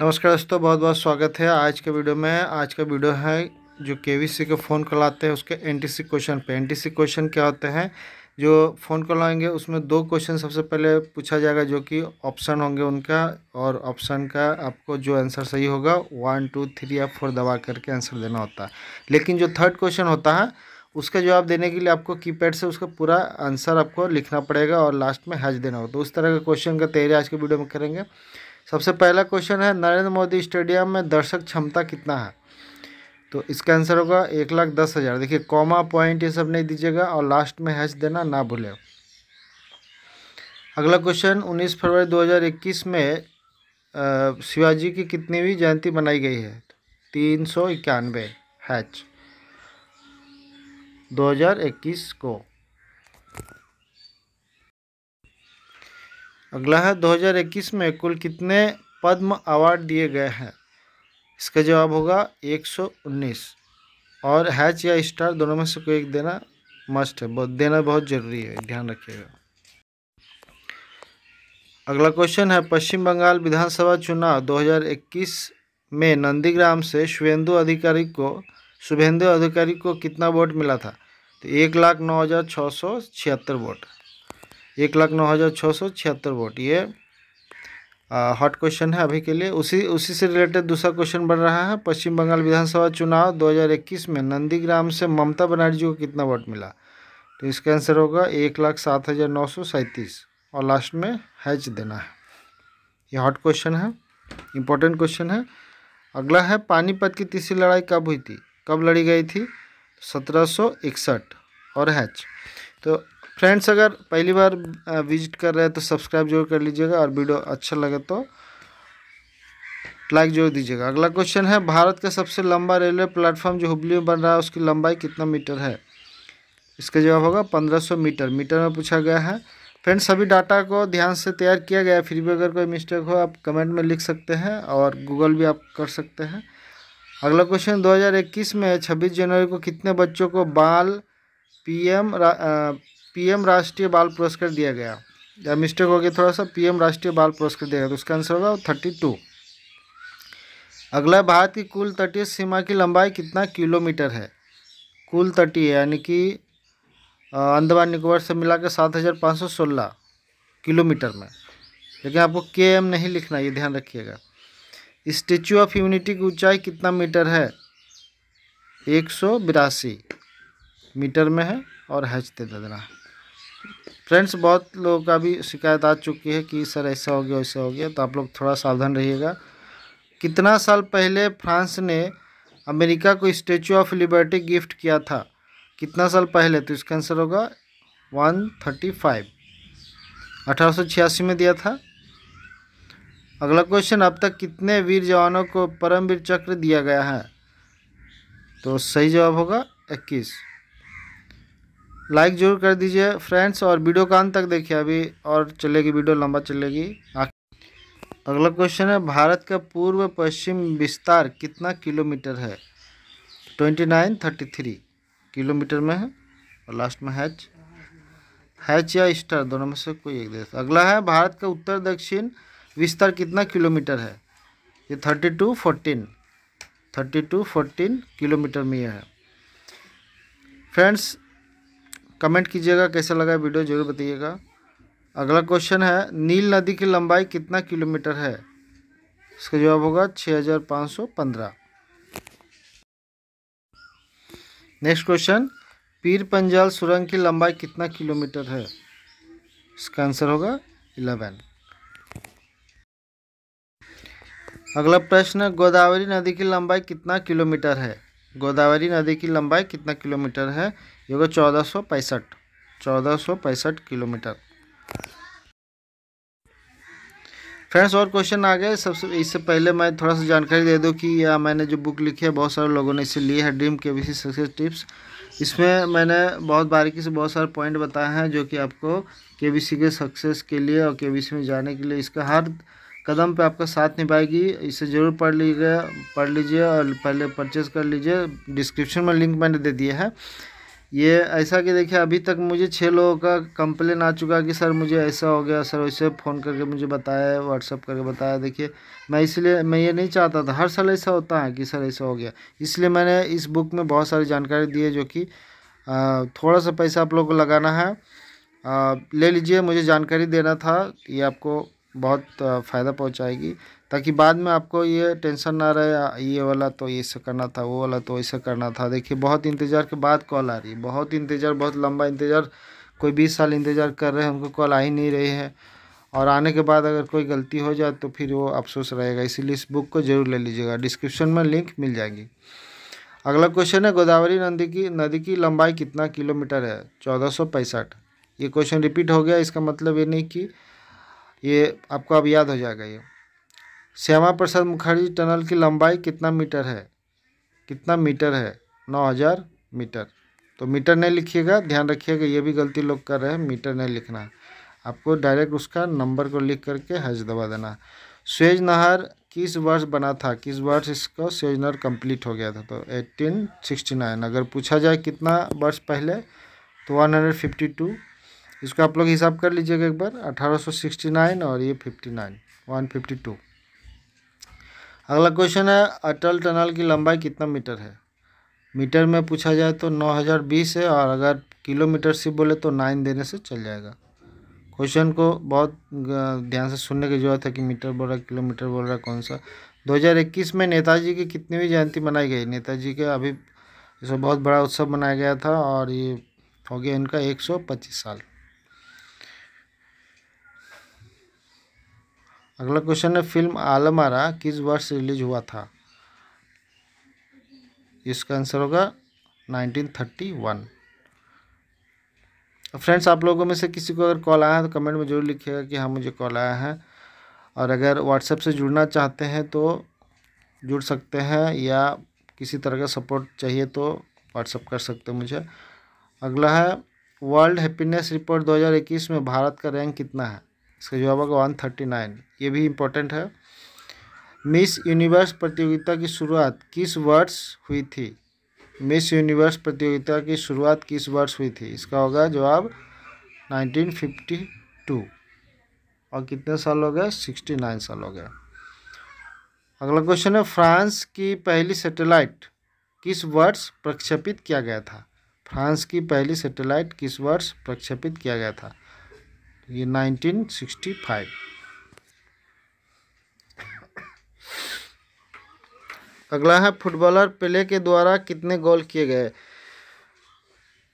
नमस्कार दोस्तों बहुत बहुत स्वागत है आज के वीडियो में आज का वीडियो है जो के के फ़ोन कॉल आते हैं उसके एनटीसी क्वेश्चन पे एनटीसी क्वेश्चन क्या होते हैं जो फ़ोन कॉल आएंगे उसमें दो क्वेश्चन सबसे पहले पूछा जाएगा जो कि ऑप्शन होंगे उनका और ऑप्शन का आपको जो आंसर सही होगा वन टू थ्री या फोर दबा करके आंसर देना होता है लेकिन जो थर्ड क्वेश्चन होता है उसका जवाब देने के लिए आपको कीपैड से उसका पूरा आंसर आपको लिखना पड़ेगा और लास्ट में हज देना होगा तो उस तरह के क्वेश्चन का तैयारी आज के वीडियो में करेंगे सबसे पहला क्वेश्चन है नरेंद्र मोदी स्टेडियम में दर्शक क्षमता कितना है तो इसका आंसर होगा एक लाख दस हज़ार देखिए कॉमा पॉइंट ये सब नहीं दीजिएगा और लास्ट में हैच देना ना भूलें अगला क्वेश्चन 19 फरवरी 2021 में शिवाजी की कितनी भी जयंती मनाई गई है तीन सौ इक्यानवे हैच दो को अगला है 2021 में कुल कितने पद्म अवार्ड दिए गए हैं इसका जवाब होगा 119 और हैच या स्टार दोनों में से कोई एक देना मस्ट है बहुत देना बहुत ज़रूरी है ध्यान रखिएगा अगला क्वेश्चन है पश्चिम बंगाल विधानसभा चुनाव 2021 में नंदीग्राम से शुभेंदु अधिकारी को शुभेंदु अधिकारी को कितना वोट मिला था तो एक लाख नौ हज़ार छः सौ छिहत्तर वोट एक लाख नौ हज़ार छः सौ छिहत्तर वोट ये हॉट क्वेश्चन है अभी के लिए उसी उसी से रिलेटेड दूसरा क्वेश्चन बन रहा है पश्चिम बंगाल विधानसभा चुनाव 2021 में नंदीग्राम से ममता बनर्जी को कितना वोट मिला तो इसका आंसर होगा एक लाख सात हज़ार नौ सौ सैंतीस और लास्ट में हैच देना है ये हॉट क्वेश्चन है इम्पोर्टेंट क्वेश्चन है अगला है पानीपत की तीसरी लड़ाई कब हुई थी कब लड़ी गई थी सत्रह सौ इकसठ और हैच तो फ्रेंड्स अगर पहली बार विजिट कर रहे हैं तो सब्सक्राइब जरूर कर लीजिएगा और वीडियो अच्छा लगे तो लाइक जरूर दीजिएगा अगला क्वेश्चन है भारत का सबसे लंबा रेलवे प्लेटफॉर्म जो हुबली में बन रहा है उसकी लंबाई कितना मीटर है इसका जवाब होगा सौ मीटर मीटर में पूछा गया है फ्रेंड्स सभी डाटा को ध्यान से तैयार किया गया है फिर भी अगर कोई मिस्टेक हो आप कमेंट में लिख सकते हैं और गूगल भी आप कर सकते हैं अगला क्वेश्चन 2021 में 26 जनवरी को कितने बच्चों को बाल पीएम पीएम राष्ट्रीय बाल पुरस्कार दिया गया या मिस्टेक हो गया थोड़ा सा पीएम राष्ट्रीय बाल पुरस्कार दिया गया तो उसका आंसर होगा थर्टी टू अगला भारत की कुल तटीय सीमा की लंबाई कितना किलोमीटर है कुल तटीय यानी कि अंदमान निकोबार से मिला के सात हज़ार पाँच सौ सोलह किलोमीटर में लेकिन आपको के एम नहीं लिखना ये ध्यान रखिएगा स्टेचू ऑफ यूनिटी की ऊंचाई कितना मीटर है एक सौ बिरासी मीटर में है और हज दे देना फ्रेंड्स बहुत लोगों का भी शिकायत आ चुकी है कि सर ऐसा हो गया वैसा हो गया तो आप लोग थोड़ा सावधान रहिएगा कितना साल पहले फ्रांस ने अमेरिका को स्टेचू ऑफ लिबर्टी गिफ्ट किया था कितना साल पहले तो इसका आंसर होगा वन थर्टी फाइव अठारह में दिया था अगला क्वेश्चन अब तक कितने वीर जवानों को परमवीर चक्र दिया गया है तो सही जवाब होगा इक्कीस लाइक जरूर कर दीजिए फ्रेंड्स और वीडियो का अंत तक देखिए अभी और चलेगी वीडियो लंबा चलेगी अगला क्वेश्चन है भारत का पूर्व पश्चिम विस्तार कितना किलोमीटर है twenty nine thirty three kilometre में है और लास्ट में हैच हैच या स्टार दोनों में से कोई एक देश अगला है भारत का उत्तर दक्षिण विस्तार कितना किलोमीटर है ये thirty two fourteen thirty two fourteen kilometre में यह है फ्रेंड्स कमेंट कीजिएगा कैसा लगा वीडियो जरूर बताइएगा अगला क्वेश्चन है नील नदी की लंबाई कितना किलोमीटर है इसका जवाब होगा छः हज़ार पाँच सौ पंद्रह नेक्स्ट क्वेश्चन पीर पंजाल सुरंग की लंबाई कितना किलोमीटर है इसका आंसर होगा इलेवन अगला प्रश्न गोदावरी नदी की लंबाई कितना किलोमीटर है गोदावरी नदी की लंबाई कितना किलोमीटर है ये चौदह सौ पैंसठ चौदह सौ पैंसठ किलोमीटर फ्रेंड्स और क्वेश्चन आ गए सबसे इससे पहले मैं थोड़ा सा जानकारी दे दूं कि यह मैंने जो बुक लिखी है बहुत सारे लोगों ने इसे ली है ड्रीम के बी सक्सेस टिप्स इसमें मैंने बहुत बारीकी से बहुत सारे पॉइंट बताए हैं जो कि आपको के बी के सक्सेस के लिए और के में जाने के लिए इसका हर कदम पे आपका साथ निभाएगी इसे ज़रूर पढ़ लीजिएगा पढ़ लीजिए और पहले परचेज़ कर लीजिए डिस्क्रिप्शन में लिंक मैंने दे दिया है ये ऐसा कि देखिए अभी तक मुझे छः लोगों का कंप्लेन आ चुका कि सर मुझे ऐसा हो गया सर वैसे फ़ोन करके मुझे बताया व्हाट्सअप करके बताया देखिए मैं इसलिए मैं ये नहीं चाहता था हर साल ऐसा होता है कि सर ऐसा हो गया इसलिए मैंने इस बुक में बहुत सारी जानकारी दी है जो कि थोड़ा सा पैसा आप लोग को लगाना है ले लीजिए मुझे जानकारी देना था ये आपको बहुत फ़ायदा पहुंचाएगी ताकि बाद में आपको ये टेंशन ना रहे ये वाला तो से करना था वो वाला तो ऐसे करना था देखिए बहुत इंतज़ार के बाद कॉल आ रही है बहुत इंतज़ार बहुत लंबा इंतज़ार कोई बीस साल इंतज़ार कर रहे हैं उनको कॉल आ ही नहीं रही है और आने के बाद अगर कोई गलती हो जाए तो फिर वो अफसोस रहेगा इसीलिए इस बुक को ज़रूर ले लीजिएगा डिस्क्रिप्शन में लिंक मिल जाएगी अगला क्वेश्चन है गोदावरी नदी की नदी की लंबाई कितना किलोमीटर है चौदह सौ पैंसठ ये क्वेश्चन रिपीट हो गया इसका मतलब ये नहीं कि ये आपको अब याद हो जाएगा ये श्यामा प्रसाद मुखर्जी टनल की लंबाई कितना मीटर है कितना मीटर है नौ हज़ार मीटर तो मीटर नहीं लिखिएगा ध्यान रखिएगा ये भी गलती लोग कर रहे हैं मीटर नहीं लिखना आपको डायरेक्ट उसका नंबर को लिख करके हज दबा देना स्वेज नहर किस वर्ष बना था किस वर्ष इसका स्वेज नहर कम्प्लीट हो गया था तो नाइन अगर पूछा जाए कितना वर्ष पहले तो टू इसको आप लोग हिसाब कर लीजिएगा एक बार 1869 और ये 59 152 अगला क्वेश्चन है अटल टनल की लंबाई कितना मीटर है मीटर में पूछा जाए तो 9020 है और अगर किलोमीटर से बोले तो नाइन देने से चल जाएगा क्वेश्चन को बहुत ध्यान से सुनने की जरूरत है कि मीटर बोल रहा है किलोमीटर बोल रहा है कौन सा 2021 में नेताजी की कितनी भी जयंती मनाई गई नेताजी के अभी इसमें बहुत बड़ा उत्सव मनाया गया था और ये हो गया इनका 125 साल अगला क्वेश्चन है फिल्म आलमारा किस वर्ष रिलीज हुआ था इसका आंसर होगा 1931 फ्रेंड्स आप लोगों में से किसी को अगर कॉल आया है तो कमेंट में जरूर लिखिएगा कि हाँ मुझे कॉल आया है और अगर व्हाट्सएप से जुड़ना चाहते हैं तो जुड़ सकते हैं या किसी तरह का सपोर्ट चाहिए तो व्हाट्सअप कर सकते हैं मुझे अगला है वर्ल्ड हैप्पीनेस रिपोर्ट 2021 में भारत का रैंक कितना है इसका जवाब होगा वन थर्टी नाइन ये भी इम्पोर्टेंट है मिस यूनिवर्स प्रतियोगिता की शुरुआत किस वर्ष हुई थी मिस यूनिवर्स प्रतियोगिता की शुरुआत किस वर्ष हुई थी इसका होगा जवाब नाइनटीन फिफ्टी टू और कितने साल हो गए नाइन साल हो गए अगला क्वेश्चन है फ्रांस की पहली सैटेलाइट किस वर्ष प्रक्षेपित किया गया था फ्रांस की पहली सैटेलाइट किस वर्ष प्रक्षेपित किया गया था ये 1965 अगला है फुटबॉलर पेले के द्वारा कितने गोल किए गए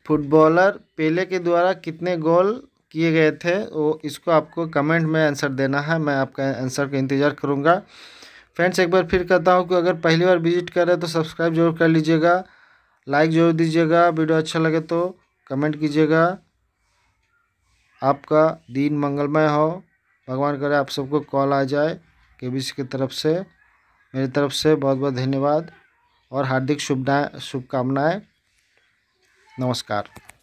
फुटबॉलर पेले के द्वारा कितने गोल किए गए थे वो इसको आपको कमेंट में आंसर देना है मैं आपका आंसर का इंतज़ार करूँगा फ्रेंड्स एक बार फिर कहता हूँ कि अगर पहली बार विजिट करें तो सब्सक्राइब जरूर कर लीजिएगा लाइक जरूर दीजिएगा वीडियो अच्छा लगे तो कमेंट कीजिएगा आपका दिन मंगलमय हो भगवान करे आप सबको कॉल आ जाए के बी सी की तरफ से मेरी तरफ से बहुत बहुत धन्यवाद और हार्दिक शुभ शुभकामनाएँ नमस्कार